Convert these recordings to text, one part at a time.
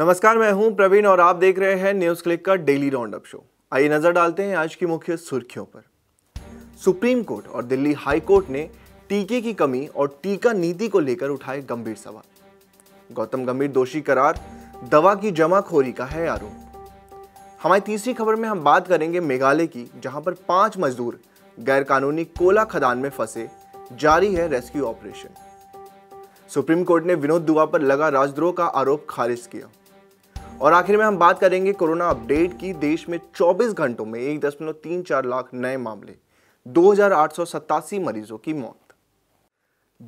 नमस्कार मैं हूं प्रवीण और आप देख रहे हैं न्यूज क्लिक का डेली राउंड अप शो आइए नजर डालते हैं आज की मुख्य सुर्खियों पर सुप्रीम कोर्ट और दिल्ली हाई कोर्ट ने टीके की कमी और टीका नीति को लेकर उठाए गंभीर सवाल गौतम गंभीर दोषी करार दवा की जमाखोरी का है आरोप हमारी तीसरी खबर में हम बात करेंगे मेघालय की जहां पर पांच मजदूर गैरकानूनी कोला खदान में फंसे जारी है रेस्क्यू ऑपरेशन सुप्रीम कोर्ट ने विनोद दुआ पर लगा राजद्रोह का आरोप खारिज किया और आखिर में हम बात करेंगे कोरोना अपडेट की देश में 24 घंटों में एक दशमलव तीन चार लाख नए मामले दो मरीजों की मौत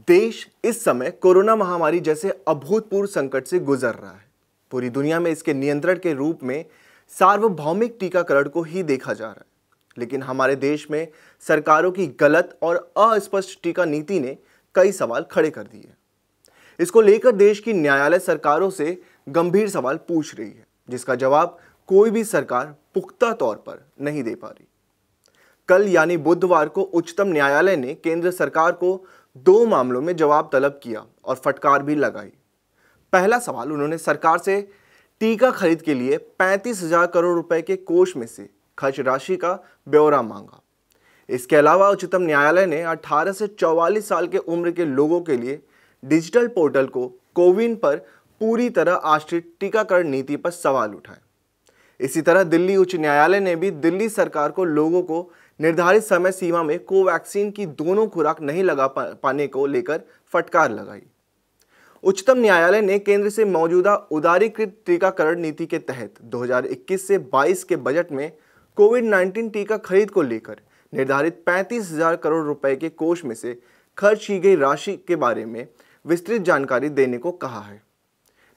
देश इस समय कोरोना महामारी जैसे अभूतपूर्व संकट से गुजर रहा है पूरी दुनिया में इसके नियंत्रण के रूप में सार्वभौमिक टीकाकरण को ही देखा जा रहा है लेकिन हमारे देश में सरकारों की गलत और अस्पष्ट टीका नीति ने कई सवाल खड़े कर दिए इसको लेकर देश की न्यायालय सरकारों से गंभीर सवाल पूछ रही है जिसका जवाब कोई भी सरकार पुख्ता तौर पर नहीं दे पा रही कल यानी बुधवार को उच्चतम न्यायालय ने केंद्र सरकार को दो मामलों में जवाब तलब किया और फटकार भी लगाई पहला सवाल उन्होंने सरकार से टीका खरीद के लिए पैंतीस हजार करोड़ रुपए के कोष में से खर्च राशि का ब्यौरा मांगा इसके अलावा उच्चतम न्यायालय ने 18 से 44 साल के उम्र के लोगों के लिए डिजिटल पोर्टल को कोविन पर पूरी तरह आश्रित टीकाकरण नीति पर सवाल उठाए इसी तरह दिल्ली उच्च न्यायालय ने भी दिल्ली सरकार को लोगों को निर्धारित समय सीमा में कोवैक्सीन की दोनों खुराक नहीं लगा पाने को लेकर फटकार लगाई उच्चतम न्यायालय ने केंद्र से मौजूदा उदारीकृत टीकाकरण नीति के तहत 2021 से 22 के बजट में कोविड 19 टीका खरीद को लेकर निर्धारित 35,000 करोड़ रुपए के कोष में से खर्च की गई राशि के बारे में विस्तृत जानकारी देने को कहा है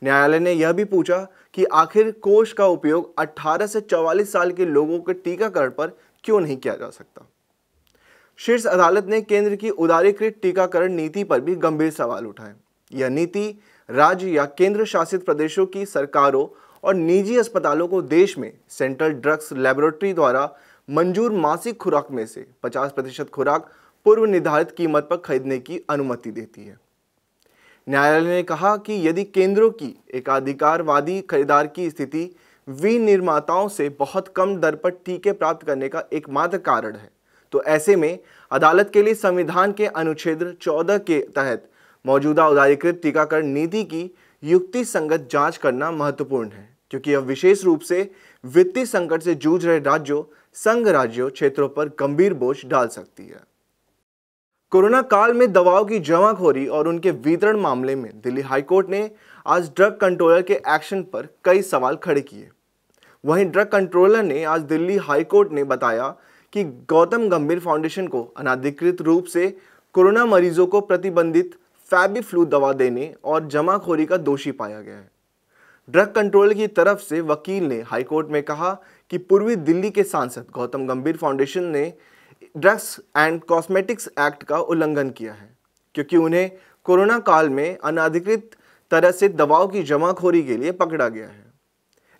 न्यायालय ने यह भी पूछा कि आखिर कोष का उपयोग 18 से 44 साल के लोगों के टीकाकरण पर क्यों नहीं किया जा सकता शीर्ष अदालत ने केंद्र की उदारीकृत टीकाकरण नीति पर भी गंभीर सवाल उठाए यह नीति राज्य या केंद्र शासित प्रदेशों की सरकारों और निजी अस्पतालों को देश में सेंट्रल ड्रग्स लेबोरेटरी द्वारा मंजूर मासिक खुराक में से 50 प्रतिशत खुराक पूर्व निर्धारित कीमत पर खरीदने की अनुमति देती है न्यायालय ने कहा कि यदि केंद्रों की एकाधिकारवादी खरीदार की स्थिति विनिर्माताओं से बहुत कम दर पर टीके प्राप्त करने का एकमात्र कारण है तो ऐसे में अदालत के लिए संविधान के अनुच्छेद 14 के तहत मौजूदा उदारीकृत टीकाकरण नीति की युक्ति संगत जांच करना महत्वपूर्ण है क्योंकि यह विशेष रूप से वित्तीय संकट से जूझ रहे राज्यों संघ राज्यों क्षेत्रों पर गंभीर बोझ डाल सकती है कोरोना काल में दवाओं की जमाखोरी और उनके वितरण मामले में दिल्ली हाईकोर्ट ने आज ड्रग कंट्रोलर के एक्शन पर कई सवाल खड़े किए वहीं ड्रग कंट्रोलर ने आज दिल्ली हाईकोर्ट ने बताया कि गौतम गंभीर फाउंडेशन को अनाधिकृत रूप से कोरोना मरीजों को प्रतिबंधित फैबी फ्लू दवा देने और जमाखोरी का दोषी पाया गया है ड्रग कंट्रोल की तरफ से वकील ने हाईकोर्ट में कहा कि पूर्वी दिल्ली के सांसद गौतम गंभीर फाउंडेशन ने ड्रग्स एंड कॉस्मेटिक्स एक्ट का उल्लंघन किया है क्योंकि उन्हें कोरोना काल में अनाधिकृत तरह से दवाओं की जमाखोरी के लिए पकड़ा गया है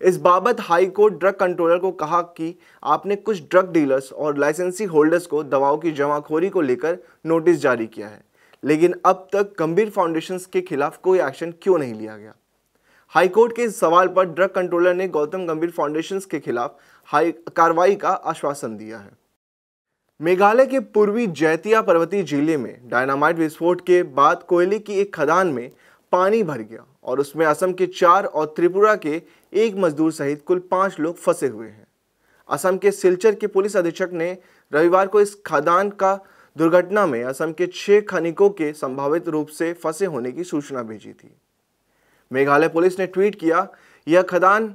इस बाबत हाई कोर्ट ड्रग कंट्रोलर को कहा कि आपने कुछ ड्रग डीलर्स और लाइसेंसी होल्डर्स को दवाओं की जमाखोरी को लेकर नोटिस जारी किया है लेकिन अब तक गंभीर फाउंडेशंस के खिलाफ कोई एक्शन क्यों नहीं लिया गया हाईकोर्ट के इस सवाल पर ड्रग कंट्रोलर ने गौतम गंभीर फाउंडेशंस के खिलाफ हाई कार्रवाई का आश्वासन दिया है मेघालय के पूर्वी जैतिया पर्वतीय जिले में डायनामाइट विस्फोट के बाद कोयले की एक खदान में पानी भर गया और उसमें असम के चार और त्रिपुरा के एक मजदूर सहित कुल पाँच लोग फंसे हुए हैं असम के सिलचर के पुलिस अधीक्षक ने रविवार को इस खदान का दुर्घटना में असम के छह खनिकों के संभावित रूप से फंसे होने की सूचना भेजी थी मेघालय पुलिस ने ट्वीट किया यह खदान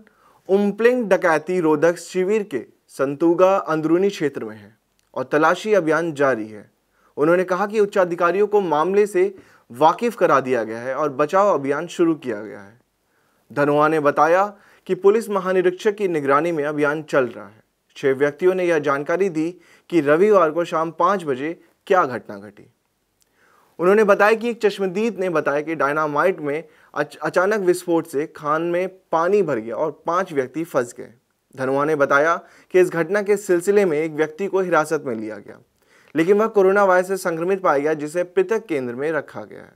उम्पलिंग डकैती रोधक शिविर के संतुगा अंदरूनी क्षेत्र में है और तलाशी अभियान जारी है उन्होंने कहा कि उच्चाधिकारियों को मामले से वाकिफ करा दिया गया है और बचाव अभियान शुरू किया गया है धनोआ ने बताया कि पुलिस महानिरीक्षक की निगरानी में अभियान चल रहा है छह व्यक्तियों ने यह जानकारी दी कि रविवार को शाम पाँच बजे क्या घटना घटी उन्होंने बताया कि एक चश्मदीद ने बताया कि डायनामाइट में अचानक विस्फोट से खान में पानी भर गया और पांच व्यक्ति फंस गए धनुआ ने बताया कि इस घटना के सिलसिले में एक व्यक्ति को हिरासत में लिया गया लेकिन वह कोरोना वायरस से संक्रमित पाया गया जिसे पृथक केंद्र में रखा गया है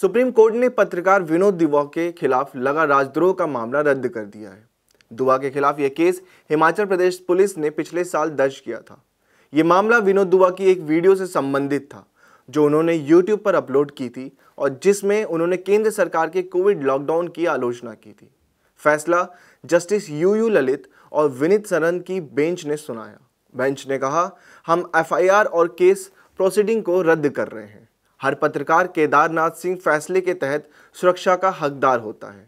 सुप्रीम कोर्ट ने पत्रकार विनोद दिवा के खिलाफ लगा राजद्रोह का मामला रद्द कर दिया है दुआ के खिलाफ यह केस हिमाचल प्रदेश पुलिस ने पिछले साल दर्ज किया था यह मामला विनोद दुबा की एक वीडियो से संबंधित था जो उन्होंने यूट्यूब पर अपलोड की थी और जिसमें उन्होंने केंद्र सरकार के कोविड लॉकडाउन की आलोचना की थी फैसला जस्टिस यू यू ललित और विनीत सरन की बेंच ने सुनाया बेंच ने कहा हम एफआईआर और केस प्रोसीडिंग को रद्द कर रहे हैं हर पत्रकार केदारनाथ सिंह फैसले के तहत सुरक्षा का हकदार होता है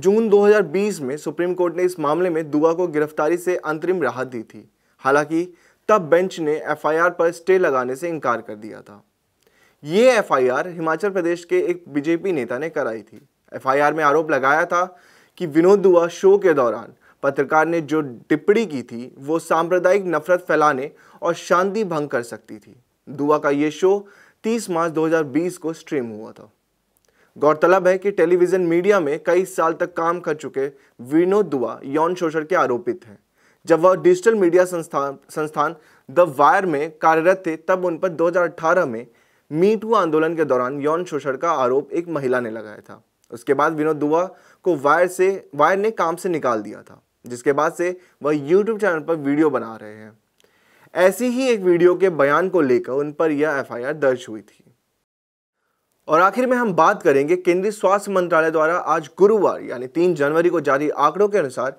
जून 2020 में सुप्रीम कोर्ट ने इस मामले में दुआ को गिरफ्तारी से अंतरिम राहत दी थी हालांकि तब बेंच ने एफआईआर पर स्टे लगाने से इनकार कर दिया था ये एफआईआर हिमाचल प्रदेश के एक बीजेपी नेता ने कराई थी एफआईआर में आरोप लगाया था कि विनोद दुआ शो के दौरान पत्रकार ने जो टिप्पणी की थी वो सांप्रदायिक नफरत फैलाने और शांति भंग कर सकती थी दुआ का ये शो 30 मार्च 2020 को स्ट्रीम हुआ था गौरतलब है कि टेलीविज़न मीडिया में कई साल तक काम कर चुके विनोद दुआ यौन शोषण के आरोपित हैं जब वह डिजिटल मीडिया संस्थान संस्थान द वायर में कार्यरत थे तब उन पर 2018 में मीटू आंदोलन के दौरान यौन शोषण का आरोप एक महिला ने लगाया था उसके बाद विनोद दुआ को वायर से वायर ने काम से निकाल दिया था जिसके बाद से वह यूट्यूब चैनल पर वीडियो बना रहे हैं ऐसी ही एक वीडियो के बयान को लेकर उन पर यह एफआईआर दर्ज हुई थी और आखिर में हम बात करेंगे केंद्रीय स्वास्थ्य मंत्रालय द्वारा आज गुरुवार यानी तीन जनवरी को जारी आंकड़ों के अनुसार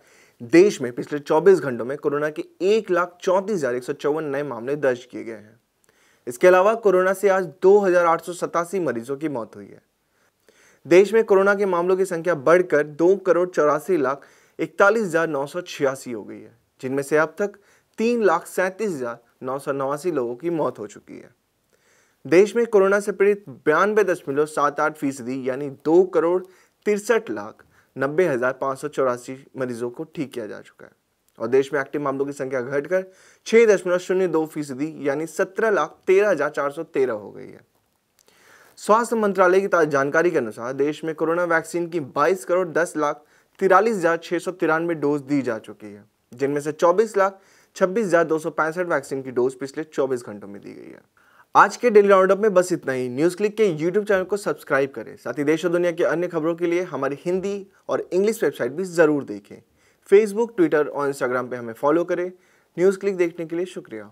देश में पिछले 24 घंटों में कोरोना के एक लाख चौंतीस हजार एक सौ चौवन नए मामले दर्ज किए गए हैं इसके अलावा कोरोना से आज दो मरीजों की मौत हुई है देश में कोरोना के मामलों की संख्या बढ़कर दो करोड़ चौरासी लाख इकतालीस हज़ार नौ सौ छियासी हो गई है जिनमें से अब तक तीन लाख सैंतीस हज़ार नौ सौ नवासी लोगों की मौत हो चुकी है देश में कोरोना से पीड़ित बयानबे दशमलव सात आठ फीसदी यानी दो करोड़ तिरसठ लाख नब्बे हज़ार पाँच सौ चौरासी मरीजों को ठीक किया जा चुका है और देश में एक्टिव मामलों की संख्या घटकर छः दशमलव शून्य दो फीसदी यानी सत्रह लाख तेरह हज़ार चार सौ तेरह हो गई है स्वास्थ्य मंत्रालय की जानकारी के अनुसार देश में कोरोना वैक्सीन की 22 करोड़ 10 लाख तिरालीस हज़ार छः सौ तिरानवे डोज दी जा चुकी है जिनमें से 24 लाख छब्बीस हज़ार दो सौ पैंसठ वैक्सीन की डोज पिछले 24 घंटों में दी गई है आज के डेली राउंडअप में बस इतना ही न्यूज क्लिक के यूट्यूब चैनल को सब्सक्राइब करें साथ ही देश और दुनिया की अन्य खबरों के लिए हमारी हिंदी और इंग्लिश वेबसाइट भी ज़रूर देखें फेसबुक ट्विटर और इंस्टाग्राम पर हमें फॉलो करें न्यूज़ क्लिक देखने के लिए शुक्रिया